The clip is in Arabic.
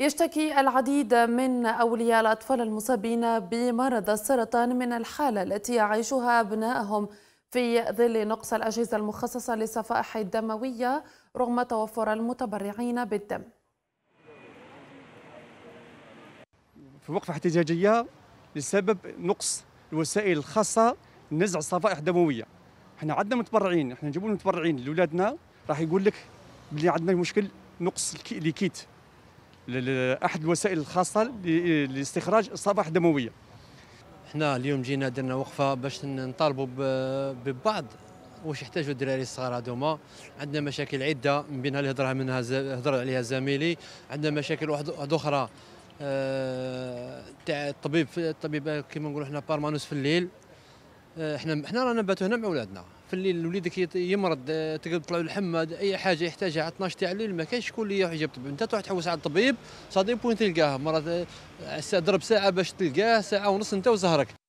يشتكي العديد من أولياء الأطفال المصابين بمرض السرطان من الحالة التي يعيشها أبنائهم في ظل نقص الأجهزة المخصصة للصفائح الدموية رغم توفر المتبرعين بالدم في وقفة احتجاجية بسبب نقص الوسائل الخاصة لنزع الصفائح الدموية احنا عندنا متبرعين احنا نجيبوا المتبرعين لاولادنا راح يقول لك بلي عندنا مشكل نقص الكيت احد الوسائل الخاصه لاستخراج صفائح دمويه احنا اليوم جينا درنا وقفه باش نطالبوا ببعض واش يحتاجوا الدراري الصغار هذوما عندنا مشاكل عده من بينها اللي هضرها منها هضر عليها زميلي عندنا مشاكل واحد اخرى أه تاع الطبيب الطبيب كما نقولوا احنا بارمانوس في الليل آه، احنا احنا رانا نباتوا هنا مع اولادنا في الليل وليدك يمرض آه، تقدر تطلع الحمى اي حاجه يحتاجها 12 تاع الليل ما كاينش شكون اللي يروح يجيب طبيب انت تروح تحوس على الطبيب صادي بوين تلقاه مرض آه، ضرب ساعه باش تلقاه ساعه ونص انت وزهرك